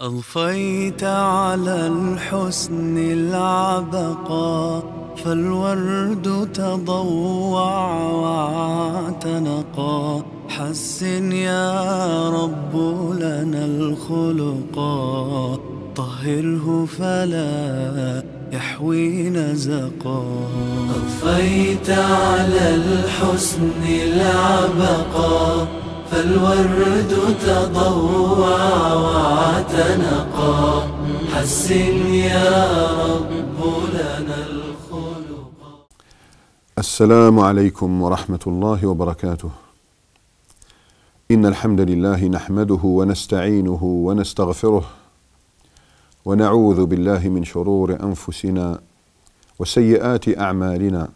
أضفيت على الحسن العبقى فالورد تضوع واعتنقا حسن يا رب لنا الخلقا طهره فلا يحوي نزقا أضفيت على الحسن العبقى فالورد تضوى واعتنقا حسن يا رب لنا الخلق السلام عليكم ورحمة الله وبركاته إن الحمد لله نحمده ونستعينه ونستغفره ونعوذ بالله من شرور أنفسنا وسيئات أعمالنا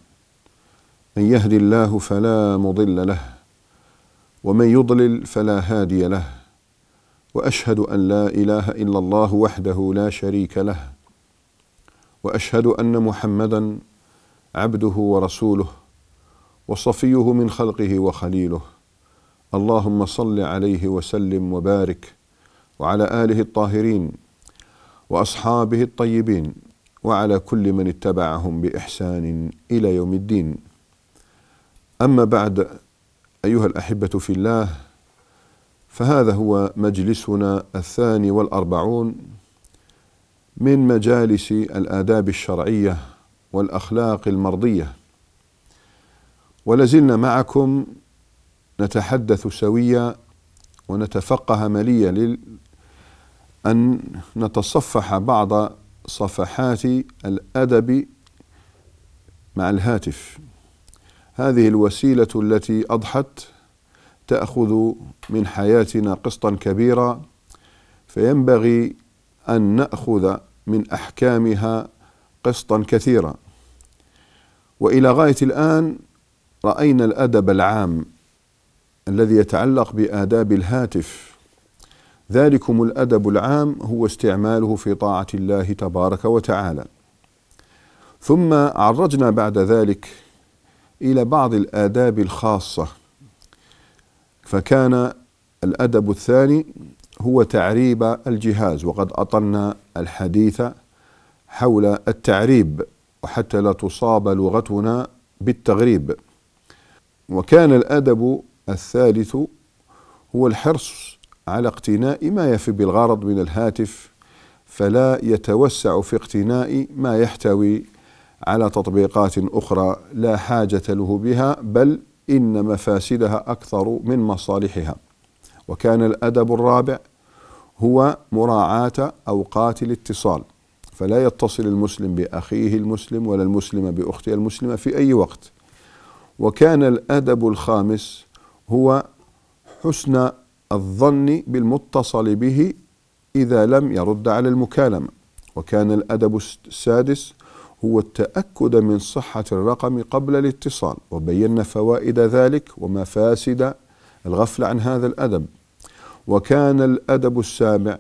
من يهد الله فلا مضل له ومن يضلل فلا هادي له واشهد ان لا اله الا الله وحده لا شريك له واشهد ان محمدا عبده ورسوله وصفيه من خلقه وخليله اللهم صل عليه وسلم وبارك وعلى اله الطاهرين واصحابه الطيبين وعلى كل من اتبعهم باحسان الى يوم الدين اما بعد أيها الأحبة في الله فهذا هو مجلسنا الثاني والأربعون من مجالس الآداب الشرعية والأخلاق المرضية ولازلنا معكم نتحدث سويا ونتفقه مليا أن نتصفح بعض صفحات الأدب مع الهاتف هذه الوسيلة التي أضحت تأخذ من حياتنا قسطا كبيرا فينبغي أن نأخذ من أحكامها قسطا كثيرا وإلى غاية الآن رأينا الأدب العام الذي يتعلق بآداب الهاتف ذلكم الأدب العام هو استعماله في طاعة الله تبارك وتعالى ثم عرجنا بعد ذلك إلى بعض الآداب الخاصة فكان الأدب الثاني هو تعريب الجهاز وقد أطلنا الحديث حول التعريب وحتى لا تصاب لغتنا بالتغريب وكان الأدب الثالث هو الحرص على اقتناء ما يفي بالغرض من الهاتف فلا يتوسع في اقتناء ما يحتوي على تطبيقات أخرى لا حاجة له بها بل إن مفاسدها أكثر من مصالحها وكان الأدب الرابع هو مراعاة أوقات الاتصال فلا يتصل المسلم بأخيه المسلم ولا المسلم بأخته المسلمة في أي وقت وكان الأدب الخامس هو حسن الظن بالمتصل به إذا لم يرد على المكالمة وكان الأدب السادس هو التأكد من صحة الرقم قبل الاتصال وبينا فوائد ذلك ومفاسد الغفلة عن هذا الأدب وكان الأدب السابع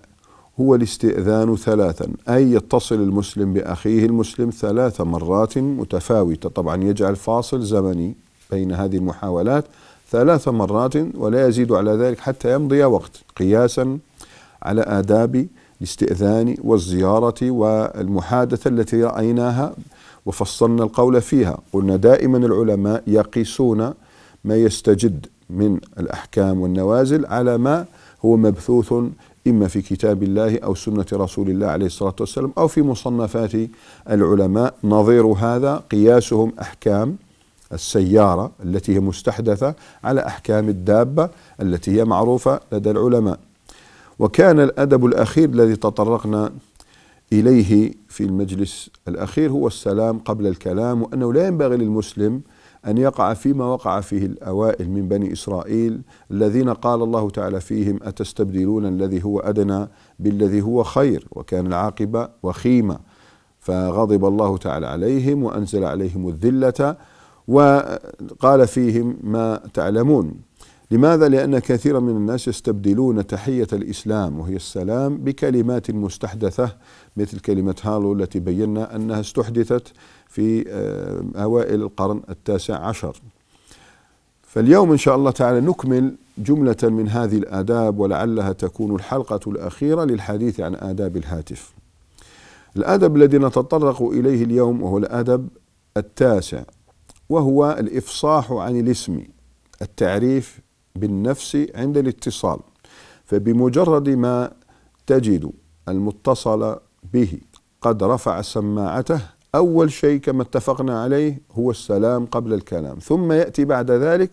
هو الاستئذان ثلاثا أي يتصل المسلم بأخيه المسلم ثلاث مرات متفاوتة طبعا يجعل فاصل زمني بين هذه المحاولات ثلاث مرات ولا يزيد على ذلك حتى يمضي وقت قياسا على آداب الاستئذان والزيارة والمحادثة التي رأيناها وفصلنا القول فيها قلنا دائما العلماء يقيسون ما يستجد من الأحكام والنوازل على ما هو مبثوث إما في كتاب الله أو سنة رسول الله عليه الصلاة والسلام أو في مصنفات العلماء نظير هذا قياسهم أحكام السيارة التي هي مستحدثة على أحكام الدابة التي هي معروفة لدى العلماء وكان الأدب الأخير الذي تطرقنا إليه في المجلس الأخير هو السلام قبل الكلام وأنه لا ينبغي للمسلم أن يقع فيما وقع فيه الأوائل من بني إسرائيل الذين قال الله تعالى فيهم أتستبدلون الذي هو أدنى بالذي هو خير وكان العاقبة وخيمة فغضب الله تعالى عليهم وأنزل عليهم الذلة وقال فيهم ما تعلمون لماذا؟ لأن كثيرا من الناس يستبدلون تحية الإسلام وهي السلام بكلمات مستحدثة مثل كلمة هالو التي بينا أنها استحدثت في آه، أوائل القرن التاسع عشر فاليوم إن شاء الله تعالى نكمل جملة من هذه الآداب ولعلها تكون الحلقة الأخيرة للحديث عن آداب الهاتف الأدب الذي نتطرق إليه اليوم وهو الأدب التاسع وهو الإفصاح عن الاسم التعريف بالنفس عند الاتصال فبمجرد ما تجد المتصل به قد رفع سماعته أول شيء كما اتفقنا عليه هو السلام قبل الكلام ثم يأتي بعد ذلك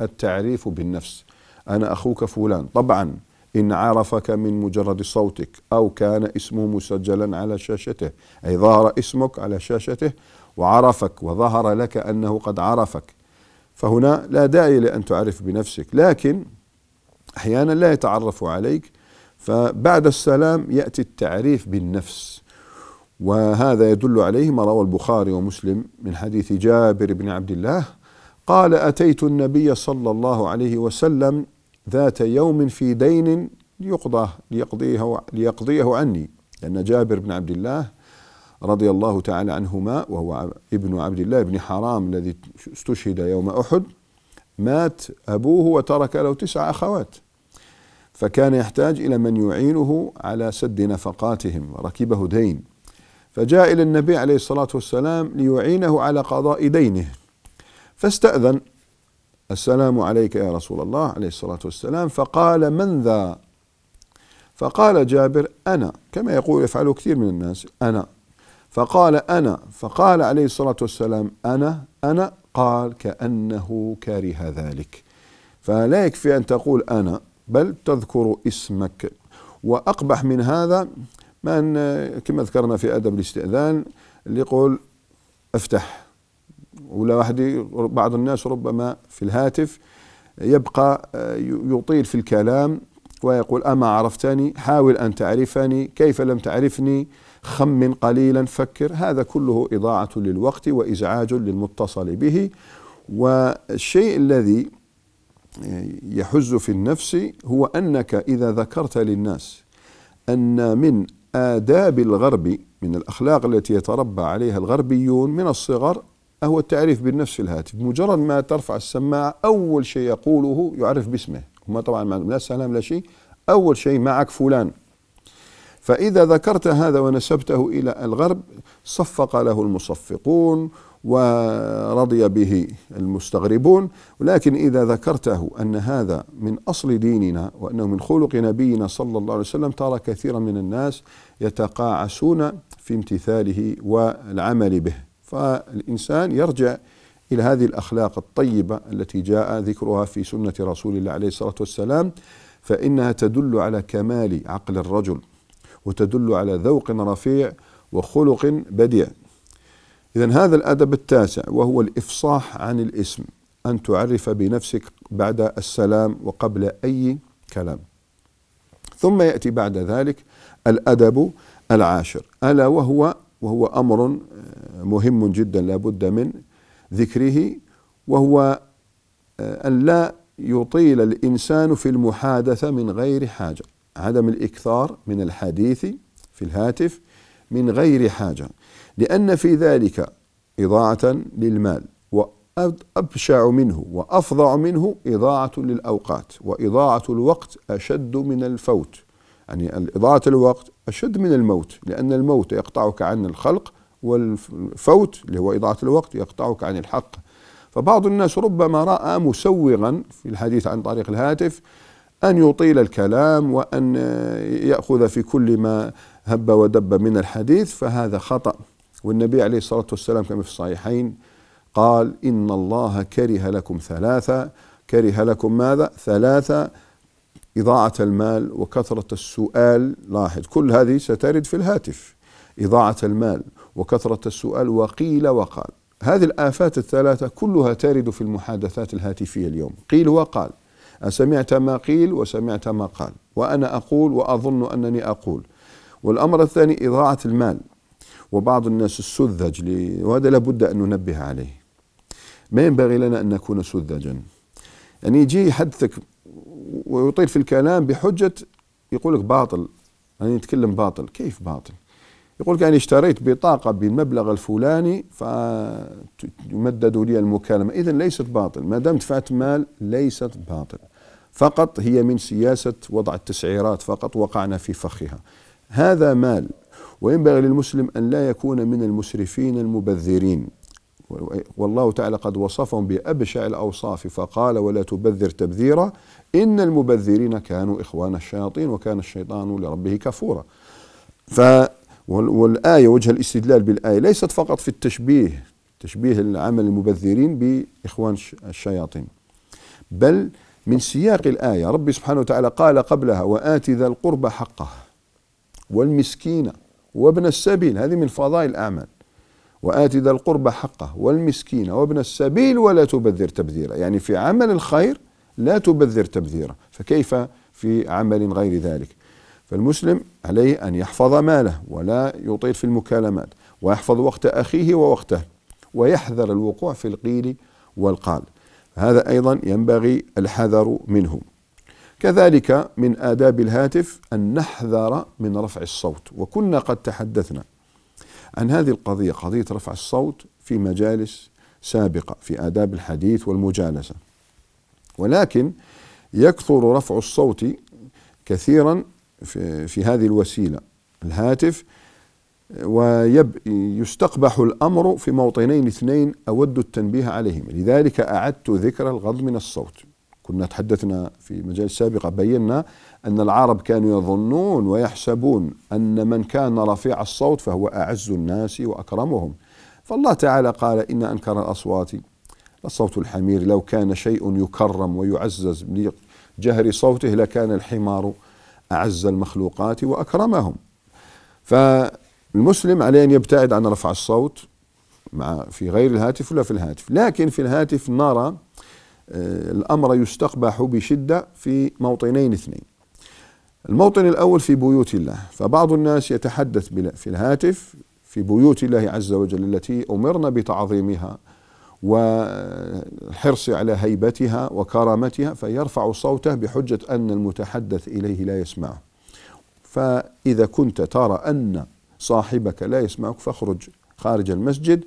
التعريف بالنفس أنا أخوك فلان طبعا إن عرفك من مجرد صوتك أو كان اسمه مسجلا على شاشته أي ظهر اسمك على شاشته وعرفك وظهر لك أنه قد عرفك فهنا لا داعي لأن تعرف بنفسك لكن أحيانا لا يتعرف عليك فبعد السلام يأتي التعريف بالنفس وهذا يدل عليه ما روى البخاري ومسلم من حديث جابر بن عبد الله قال أتيت النبي صلى الله عليه وسلم ذات يوم في دين ليقضاه ليقضيه ليقضيه عني لأن جابر بن عبد الله رضي الله تعالى عنهما وهو ابن عبد الله بن حرام الذي استشهد يوم أحد مات أبوه وترك له تسع أخوات فكان يحتاج إلى من يعينه على سد نفقاتهم ركبه دين فجاء إلى النبي عليه الصلاة والسلام ليعينه على قضاء دينه فاستأذن السلام عليك يا رسول الله عليه الصلاة والسلام فقال من ذا فقال جابر أنا كما يقول يفعله كثير من الناس أنا فقال أنا فقال عليه الصلاة والسلام أنا أنا قال كأنه كره ذلك فلا يكفي أن تقول أنا بل تذكر اسمك وأقبح من هذا من كما ذكرنا في أدب الاستئذان اللي يقول افتح ولا واحد بعض الناس ربما في الهاتف يبقى يطيل في الكلام ويقول أما عرفتني حاول أن تعرفني كيف لم تعرفني خمن قليلا فكر هذا كله إضاعة للوقت وإزعاج للمتصل به والشيء الذي يحز في النفس هو أنك إذا ذكرت للناس أن من آداب الغرب من الأخلاق التي يتربى عليها الغربيون من الصغر هو التعريف بالنفس الهاتف مجرد ما ترفع السماعة أول شيء يقوله يعرف باسمه هما طبعا لا سلام لا شيء أول شيء معك فلان فإذا ذكرت هذا ونسبته إلى الغرب صفق له المصفقون ورضي به المستغربون ولكن إذا ذكرته أن هذا من أصل ديننا وأنه من خلق نبينا صلى الله عليه وسلم ترى كثيرا من الناس يتقاعسون في امتثاله والعمل به فالإنسان يرجع إلى هذه الأخلاق الطيبة التي جاء ذكرها في سنة رسول الله عليه الصلاة والسلام فإنها تدل على كمال عقل الرجل وتدل على ذوق رفيع وخلق بديع إذا هذا الأدب التاسع وهو الإفصاح عن الاسم أن تعرف بنفسك بعد السلام وقبل أي كلام ثم يأتي بعد ذلك الأدب العاشر ألا وهو وهو أمر آه، مهم جدا لابد من ذكره وهو آه، أن لا يطيل الإنسان في المحادثة من غير حاجة عدم الإكثار من الحديث في الهاتف من غير حاجة لأن في ذلك إضاعة للمال وأبشع منه وأفظع منه إضاعة للأوقات وإضاعة الوقت أشد من الفوت يعني إضاعة الوقت أشد من الموت لأن الموت يقطعك عن الخلق والفوت اللي هو إضاعة الوقت يقطعك عن الحق فبعض الناس ربما رأى مسوغا في الحديث عن طريق الهاتف أن يطيل الكلام وأن يأخذ في كل ما هب ودب من الحديث فهذا خطأ والنبي عليه الصلاة والسلام كما في الصحيحين قال إن الله كره لكم ثلاثة كره لكم ماذا ثلاثة إضاعة المال وكثرة السؤال لاحظ كل هذه سترد في الهاتف إضاعة المال وكثرة السؤال وقيل وقال هذه الآفات الثلاثة كلها ترد في المحادثات الهاتفية اليوم قيل وقال سمعت ما قيل وسمعت ما قال وأنا أقول وأظن أنني أقول والأمر الثاني إضاعة المال وبعض الناس السذج وهذا لابد أن ننبه عليه ما ينبغي لنا أن نكون سذجا يعني يجي يحدثك ويطيل في الكلام بحجة يقول لك باطل أنا يعني يتكلم باطل كيف باطل يقول لك أنا اشتريت بطاقة بمبلغ الفلاني فمددوا لي المكالمة إذا ليست باطل ما دام دفعت مال ليست باطل فقط هي من سياسة وضع التسعيرات فقط وقعنا في فخها هذا مال وينبغي للمسلم أن لا يكون من المسرفين المبذرين والله تعالى قد وصفهم بأبشع الأوصاف فقال ولا تبذر تبذيرا إن المبذرين كانوا إخوان الشياطين وكان الشيطان لربه كفورا ف والآية وجه الاستدلال بالآية ليست فقط في التشبيه تشبيه العمل المبذرين بإخوان الشياطين بل من سياق الآية ربي سبحانه وتعالى قال قبلها وآت ذا القربى حقه والمسكين وابن السبيل هذه من فضائل الأعمال وآت ذا القربى حقه والمسكين وابن السبيل ولا تبذر تبذيرا يعني في عمل الخير لا تبذر تبذيرا فكيف في عمل غير ذلك فالمسلم عليه أن يحفظ ماله ولا يطيل في المكالمات ويحفظ وقت أخيه ووقته ويحذر الوقوع في القيل والقال هذا أيضا ينبغي الحذر منه كذلك من آداب الهاتف أن نحذر من رفع الصوت وكنا قد تحدثنا عن هذه القضية قضية رفع الصوت في مجالس سابقة في آداب الحديث والمجالسة ولكن يكثر رفع الصوت كثيرا في, في هذه الوسيلة الهاتف ويستقبح الأمر في موطنين اثنين أود التنبيه عليهما لذلك أعدت ذكر الغض من الصوت كنا تحدثنا في مجال سابقة بينا أن العرب كانوا يظنون ويحسبون أن من كان رفيع الصوت فهو أعز الناس وأكرمهم فالله تعالى قال إن أنكر الأصوات لصوت الحمير لو كان شيء يكرم ويعزز لجهر صوته لكان الحمار أعز المخلوقات وأكرمهم فالمسلم عليه أن يبتعد عن رفع الصوت مع في غير الهاتف ولا في الهاتف لكن في الهاتف نرى آه، الأمر يستقبح بشدة في موطنين اثنين الموطن الأول في بيوت الله فبعض الناس يتحدث في الهاتف في بيوت الله عز وجل التي أمرنا بتعظيمها والحرص على هيبتها وكرامتها فيرفع صوته بحجة أن المتحدث إليه لا يسمعه فإذا كنت ترى أن صاحبك لا يسمعك فاخرج خارج المسجد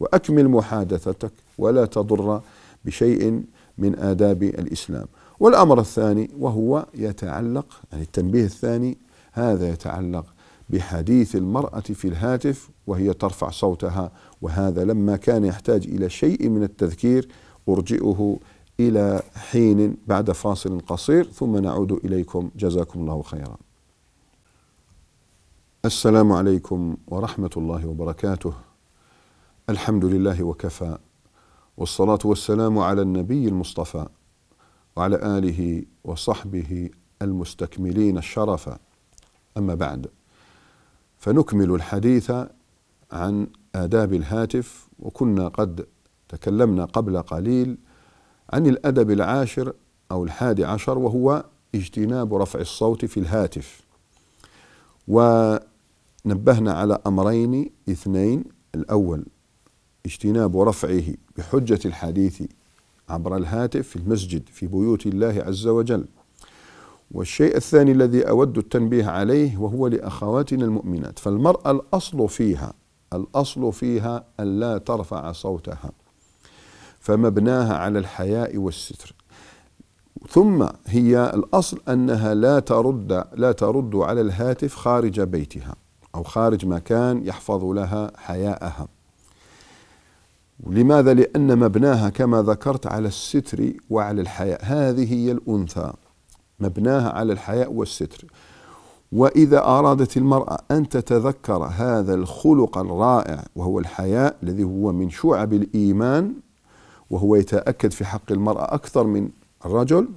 وأكمل محادثتك ولا تضر بشيء من آداب الإسلام والأمر الثاني وهو يتعلق يعني التنبيه الثاني هذا يتعلق بحديث المرأة في الهاتف وهي ترفع صوتها وهذا لما كان يحتاج إلى شيء من التذكير أرجئه إلى حين بعد فاصل قصير ثم نعود إليكم جزاكم الله خيرا السلام عليكم ورحمة الله وبركاته الحمد لله وكفى والصلاة والسلام على النبي المصطفى وعلى آله وصحبه المستكملين الشرف أما بعد فنكمل الحديث عن آداب الهاتف وكنا قد تكلمنا قبل قليل عن الأدب العاشر أو الحادي عشر وهو اجتناب رفع الصوت في الهاتف ونبهنا على أمرين اثنين الأول اجتناب رفعه بحجة الحديث عبر الهاتف في المسجد في بيوت الله عز وجل والشيء الثاني الذي أود التنبيه عليه وهو لأخواتنا المؤمنات فالمرأة الأصل فيها الأصل فيها أن لا ترفع صوتها فمبناها على الحياء والستر ثم هي الأصل أنها لا ترد لا ترد على الهاتف خارج بيتها أو خارج مكان يحفظ لها حياءها لماذا؟ لأن مبناها كما ذكرت على الستر وعلى الحياء هذه هي الأنثى مبناها على الحياء والستر واذا ارادت المراه ان تتذكر هذا الخلق الرائع وهو الحياء الذي هو من شعب الايمان وهو يتاكد في حق المراه اكثر من الرجل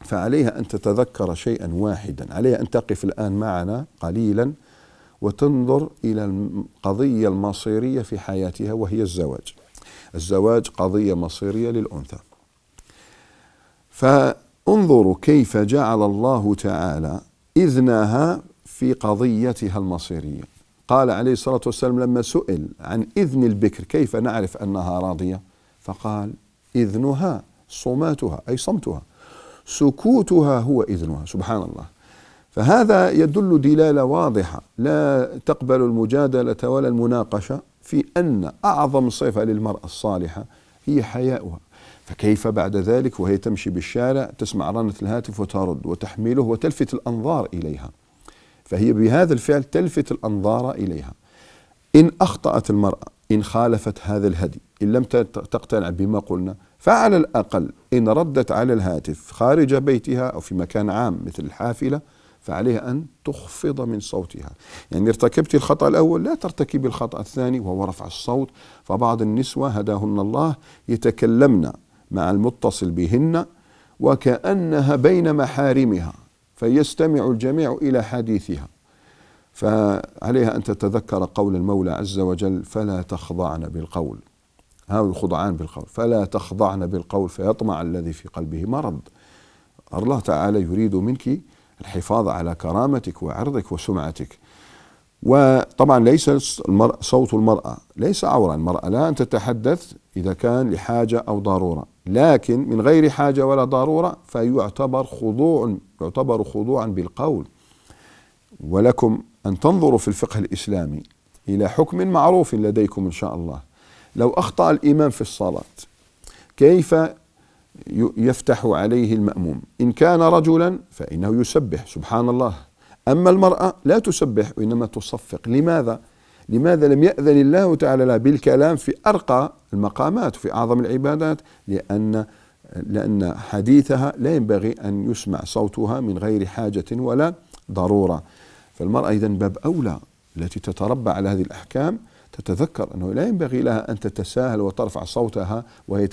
فعليها ان تتذكر شيئا واحدا، عليها ان تقف الان معنا قليلا وتنظر الى القضيه المصيريه في حياتها وهي الزواج. الزواج قضيه مصيريه للانثى. فانظروا كيف جعل الله تعالى إذنها في قضيتها المصيرية قال عليه الصلاة والسلام لما سئل عن إذن البكر كيف نعرف أنها راضية فقال إذنها صماتها أي صمتها سكوتها هو إذنها سبحان الله فهذا يدل دلالة واضحة لا تقبل المجادلة ولا المناقشة في أن أعظم صفة للمرأة الصالحة هي حياؤها فكيف بعد ذلك وهي تمشي بالشارع تسمع رنة الهاتف وترد وتحمله وتلفت الأنظار إليها فهي بهذا الفعل تلفت الأنظار إليها إن أخطأت المرأة إن خالفت هذا الهدي إن لم تقتنع بما قلنا فعلى الأقل إن ردت على الهاتف خارج بيتها أو في مكان عام مثل الحافلة فعليها أن تخفض من صوتها يعني ارتكبت الخطأ الأول لا ترتكبي الخطأ الثاني وهو رفع الصوت فبعض النسوة هداهن الله يتكلمن مع المتصل بهن وكأنها بين محارمها فيستمع الجميع إلى حديثها فعليها أن تتذكر قول المولى عز وجل فلا تخضعن بالقول هذا الخضعان بالقول فلا تخضعن بالقول فيطمع الذي في قلبه مرض الله تعالى يريد منك الحفاظ على كرامتك وعرضك وسمعتك وطبعا ليس المرأة صوت المرأة ليس عورا المرأة لا أن تتحدث إذا كان لحاجة أو ضرورة لكن من غير حاجة ولا ضرورة فيعتبر خضوع يعتبر خضوعا بالقول ولكم أن تنظروا في الفقه الإسلامي إلى حكم معروف لديكم إن شاء الله لو أخطأ الإمام في الصلاة كيف يفتح عليه المأموم إن كان رجلا فإنه يسبح سبحان الله أما المرأة لا تسبح وإنما تصفق لماذا؟ لماذا لم يأذن الله تعالى لها بالكلام في أرقى المقامات وفي أعظم العبادات لأن لأن حديثها لا ينبغي أن يسمع صوتها من غير حاجة ولا ضرورة فالمرأة إذا باب أولى التي تتربى على هذه الأحكام تتذكر أنه لا ينبغي لها أن تتساهل وترفع صوتها وهي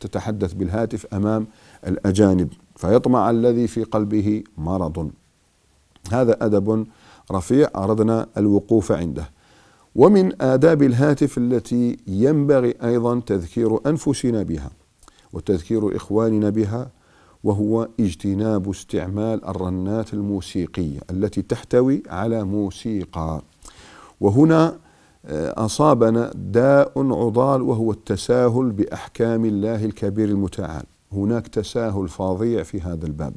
تتحدث بالهاتف أمام الأجانب فيطمع الذي في قلبه مرض هذا أدب رفيع أردنا الوقوف عنده ومن آداب الهاتف التي ينبغي أيضا تذكير أنفسنا بها وتذكير إخواننا بها وهو اجتناب استعمال الرنات الموسيقية التي تحتوي على موسيقى وهنا آه، أصابنا داء عضال وهو التساهل بأحكام الله الكبير المتعال هناك تساهل فظيع في هذا الباب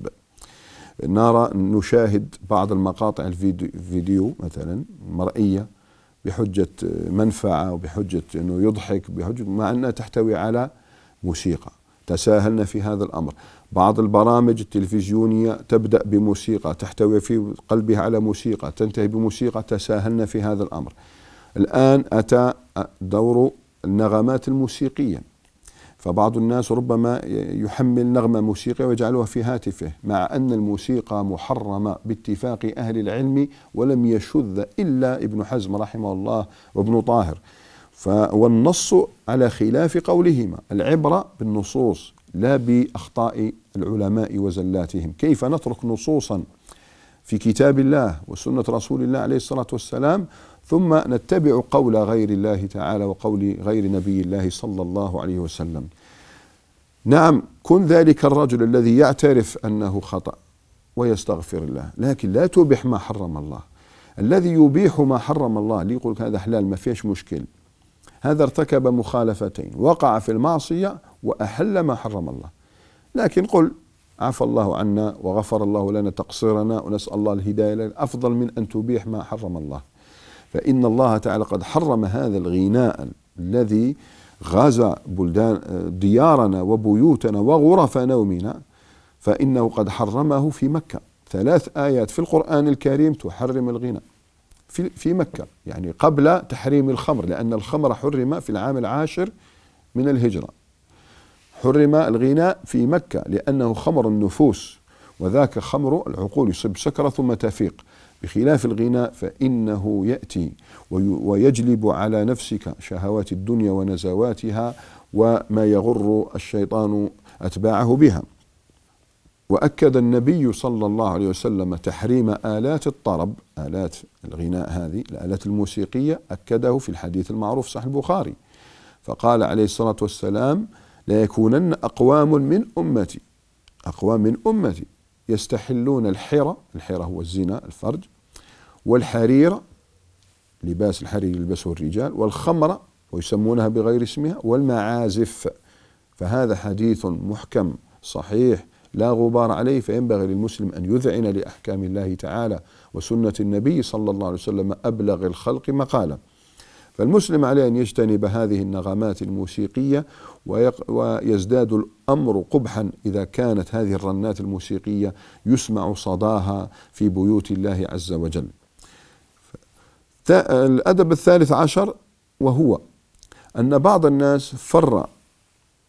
نرى نشاهد بعض المقاطع الفيديو مثلا مرئية بحجة منفعة وبحجة أنه يضحك بحجة مع أنها تحتوي على موسيقى تساهلنا في هذا الأمر بعض البرامج التلفزيونية تبدأ بموسيقى تحتوي في قلبها على موسيقى تنتهي بموسيقى تساهلنا في هذا الأمر الآن أتى دور النغمات الموسيقية فبعض الناس ربما يحمل نغمة موسيقية ويجعلها في هاتفه مع أن الموسيقى محرمة باتفاق أهل العلم ولم يشذ إلا ابن حزم رحمه الله وابن طاهر والنص على خلاف قولهما العبرة بالنصوص لا بأخطاء العلماء وزلاتهم كيف نترك نصوصا في كتاب الله وسنة رسول الله عليه الصلاة والسلام ثم نتبع قول غير الله تعالى وقول غير نبي الله صلى الله عليه وسلم نعم كن ذلك الرجل الذي يعترف انه خطا ويستغفر الله لكن لا تبيح ما حرم الله الذي يبيح ما حرم الله اللي يقول هذا حلال ما فيش مشكل هذا ارتكب مخالفتين وقع في المعصيه واحل ما حرم الله لكن قل عفى الله عنا وغفر الله لنا تقصيرنا ونسال الله الهدايه افضل من ان تبيح ما حرم الله فإن الله تعالى قد حرم هذا الغناء الذي غزا بلدان ديارنا وبيوتنا وغرف نومنا فإنه قد حرمه في مكة ثلاث آيات في القرآن الكريم تحرم الغناء في, في مكة يعني قبل تحريم الخمر لأن الخمر حرم في العام العاشر من الهجرة حرم الغناء في مكة لأنه خمر النفوس وذاك خمر العقول يصب سكرة ثم تفيق بخلاف الغناء فإنه يأتي ويجلب على نفسك شهوات الدنيا ونزواتها وما يغر الشيطان أتباعه بها وأكد النبي صلى الله عليه وسلم تحريم آلات الطرب آلات الغناء هذه الآلات الموسيقية أكده في الحديث المعروف صحيح البخاري فقال عليه الصلاة والسلام لا يكونن أقوام من أمتي أقوام من أمتي يستحلون الحرى الحرى هو الزنا الفرج والحرير لباس الحرير يلبسه الرجال والخمرة ويسمونها بغير اسمها والمعازف فهذا حديث محكم صحيح لا غبار عليه فينبغي للمسلم أن يذعن لأحكام الله تعالى وسنة النبي صلى الله عليه وسلم أبلغ الخلق مقالا فالمسلم عليه أن يجتنب هذه النغمات الموسيقية ويزداد الأمر قبحا إذا كانت هذه الرنات الموسيقية يسمع صداها في بيوت الله عز وجل الأدب الثالث عشر وهو أن بعض الناس فر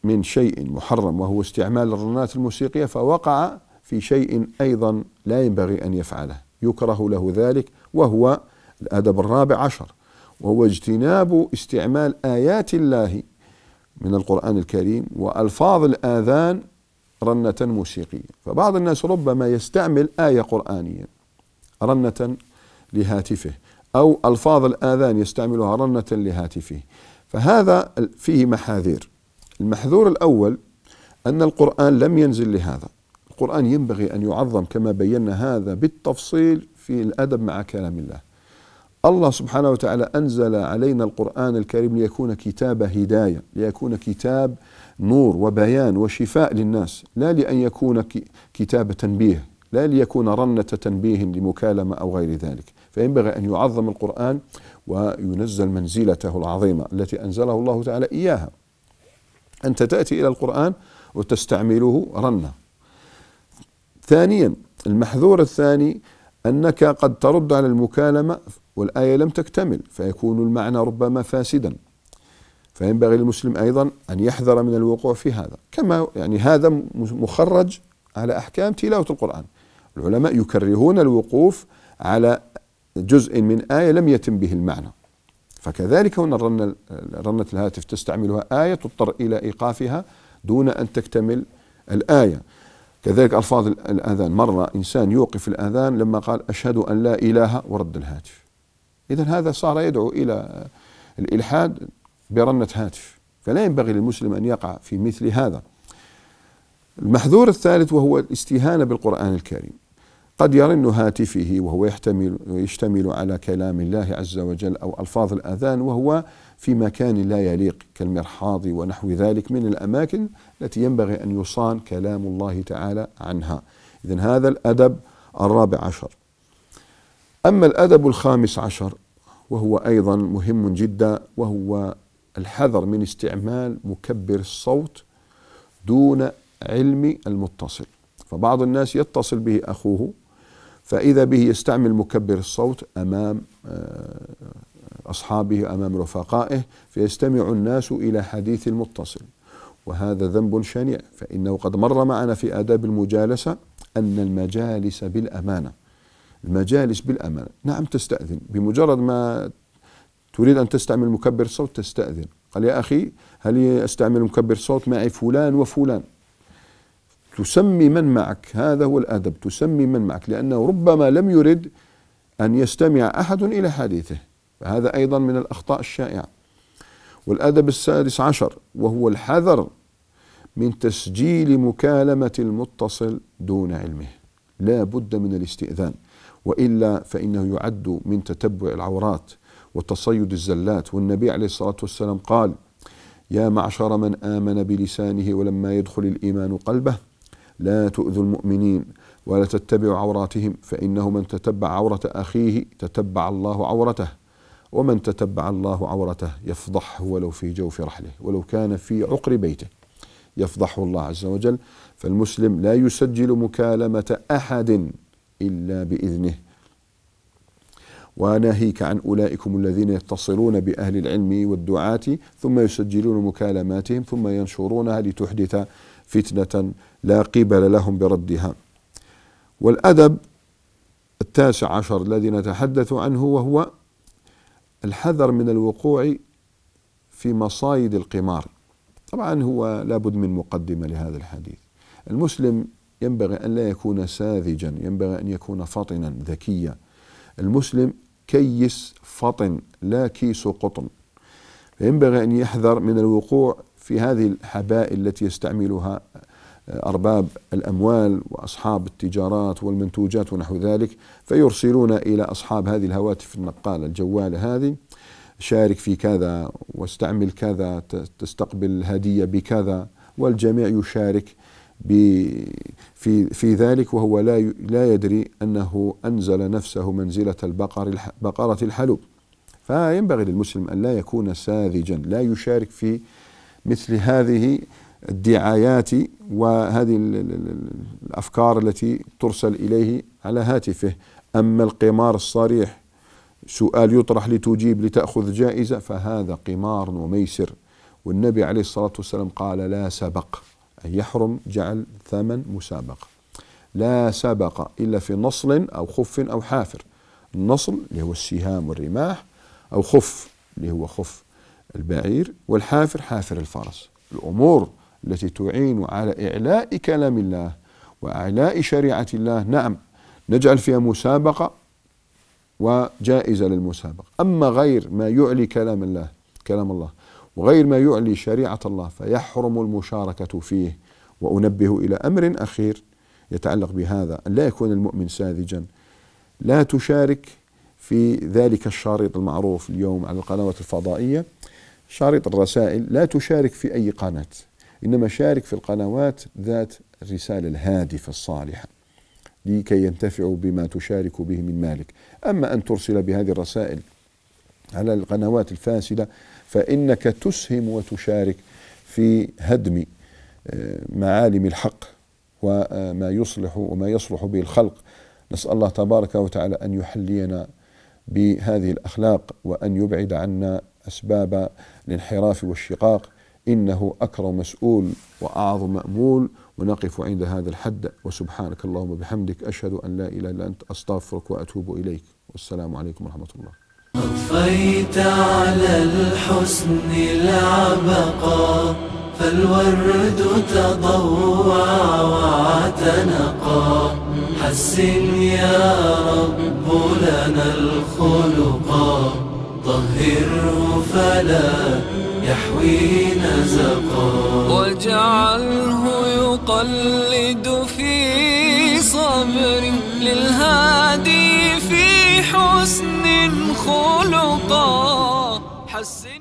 من شيء محرم وهو استعمال الرنات الموسيقية فوقع في شيء أيضا لا ينبغي أن يفعله يكره له ذلك وهو الأدب الرابع عشر وهو اجتناب استعمال آيات الله من القرآن الكريم وألفاظ الآذان رنة موسيقية فبعض الناس ربما يستعمل آية قرآنية رنة لهاتفه أو ألفاظ الآذان يستعملها رنة لهاتفه فهذا فيه محاذير المحذور الأول أن القرآن لم ينزل لهذا القرآن ينبغي أن يعظم كما بينا هذا بالتفصيل في الأدب مع كلام الله الله سبحانه وتعالى أنزل علينا القرآن الكريم ليكون كتاب هداية ليكون كتاب نور وبيان وشفاء للناس لا لأن يكون كتاب تنبيه لا ليكون رنة تنبيه لمكالمة أو غير ذلك فينبغي أن يعظم القرآن وينزل منزلته العظيمة التي أنزله الله تعالى إياها أنت تأتي إلى القرآن وتستعمله رنة ثانيا المحذور الثاني أنك قد ترد على المكالمة والآية لم تكتمل فيكون المعنى ربما فاسدا فينبغي للمسلم أيضا أن يحذر من الوقوع في هذا كما يعني هذا مخرج على أحكام تلاوة القرآن العلماء يكرهون الوقوف على جزء من آية لم يتم به المعنى فكذلك هنا رنة, رنة الهاتف تستعملها آية تضطر إلى إيقافها دون أن تكتمل الآية كذلك ألفاظ الأذان مرة إنسان يوقف الأذان لما قال أشهد أن لا إله ورد الهاتف إذا هذا صار يدعو إلى الإلحاد برنة هاتف فلا ينبغي للمسلم أن يقع في مثل هذا المحذور الثالث وهو الاستهانة بالقرآن الكريم قد يرن هاتفه وهو يحتمل ويشتمل على كلام الله عز وجل أو ألفاظ الأذان وهو في مكان لا يليق كالمرحاض ونحو ذلك من الأماكن التي ينبغي أن يصان كلام الله تعالى عنها إذا هذا الأدب الرابع عشر أما الأدب الخامس عشر وهو أيضا مهم جدا وهو الحذر من استعمال مكبر الصوت دون علم المتصل فبعض الناس يتصل به أخوه فإذا به يستعمل مكبر الصوت أمام آه، أصحابه أمام رفقائه فيستمع الناس إلى حديث المتصل وهذا ذنب شنيع فإنه قد مر معنا في آداب المجالسة أن المجالس بالأمانة المجالس بالأمانة نعم تستأذن بمجرد ما تريد أن تستعمل مكبر صوت تستأذن قال يا أخي هل أستعمل مكبر صوت معي فلان وفلان تسمي من معك هذا هو الأدب تسمي من معك لأنه ربما لم يرد أن يستمع أحد إلى حديثه فهذا أيضا من الأخطاء الشائعة والأدب السادس عشر وهو الحذر من تسجيل مكالمة المتصل دون علمه لا بد من الاستئذان والا فانه يعد من تتبع العورات وتصيد الزلات والنبي عليه الصلاه والسلام قال يا معشر من امن بلسانه ولما يدخل الايمان قلبه لا تؤذوا المؤمنين ولا تتبعوا عوراتهم فانه من تتبع عوره اخيه تتبع الله عورته ومن تتبع الله عورته يفضحه ولو في جوف رحله ولو كان في عقر بيته يفضحه الله عز وجل فالمسلم لا يسجل مكالمه احد إلا بإذنه وناهيك عن أولئكم الذين يتصلون بأهل العلم والدعاة ثم يسجلون مكالماتهم ثم ينشرونها لتحدث فتنة لا قبل لهم بردها والأدب التاسع عشر الذي نتحدث عنه وهو الحذر من الوقوع في مصايد القمار طبعا هو لابد من مقدمة لهذا الحديث المسلم ينبغي أن لا يكون ساذجا ينبغي أن يكون فطنا ذكيا المسلم كيس فطن لا كيس قطن فينبغي أن يحذر من الوقوع في هذه الحبائل التي يستعملها آه، أرباب الأموال وأصحاب التجارات والمنتوجات ونحو ذلك فيرسلون إلى أصحاب هذه الهواتف النقالة الجوال هذه شارك في كذا واستعمل كذا تستقبل هدية بكذا والجميع يشارك في في ذلك وهو لا لا يدري انه انزل نفسه منزله البقر بقره الحلوب فينبغي للمسلم ان لا يكون ساذجا لا يشارك في مثل هذه الدعايات وهذه الافكار التي ترسل اليه على هاتفه اما القمار الصريح سؤال يطرح لتجيب لتاخذ جائزه فهذا قمار وميسر والنبي عليه الصلاه والسلام قال لا سبق يحرم جعل ثمن مسابقة لا سبق إلا في نصل أو خف أو حافر النصل اللي هو السهام والرماح أو خف اللي هو خف البعير والحافر حافر الفرس الأمور التي تعين على إعلاء كلام الله وإعلاء شريعة الله نعم نجعل فيها مسابقة وجائزة للمسابقة أما غير ما يعلي كلام الله كلام الله وغير ما يعلي شريعة الله فيحرم المشاركة فيه وأنبه إلى أمر أخير يتعلق بهذا أن لا يكون المؤمن ساذجا لا تشارك في ذلك الشريط المعروف اليوم على القنوات الفضائية شريط الرسائل لا تشارك في أي قناة إنما شارك في القنوات ذات الرسالة الهادفة الصالحة لكي ينتفعوا بما تشارك به من مالك أما أن ترسل بهذه الرسائل على القنوات الفاسدة فإنك تسهم وتشارك في هدم آه، معالم الحق وما آه، يصلح وما يصلح به الخلق نسأل الله تبارك وتعالى أن يحلينا بهذه الأخلاق وأن يبعد عنا أسباب الانحراف والشقاق إنه أكرم مسؤول وأعظم مأمول ونقف عند هذا الحد وسبحانك اللهم وبحمدك أشهد أن لا إله إلا أنت أستغفرك وأتوب إليك والسلام عليكم ورحمة الله أضفيت على الحسن العبقى فالورد تضوع واعتنقا حسن يا رب لنا الخلقا طهره فلا يحوي نزقا واجعله يقلد في صبر للهادي في حسن خلقا حسي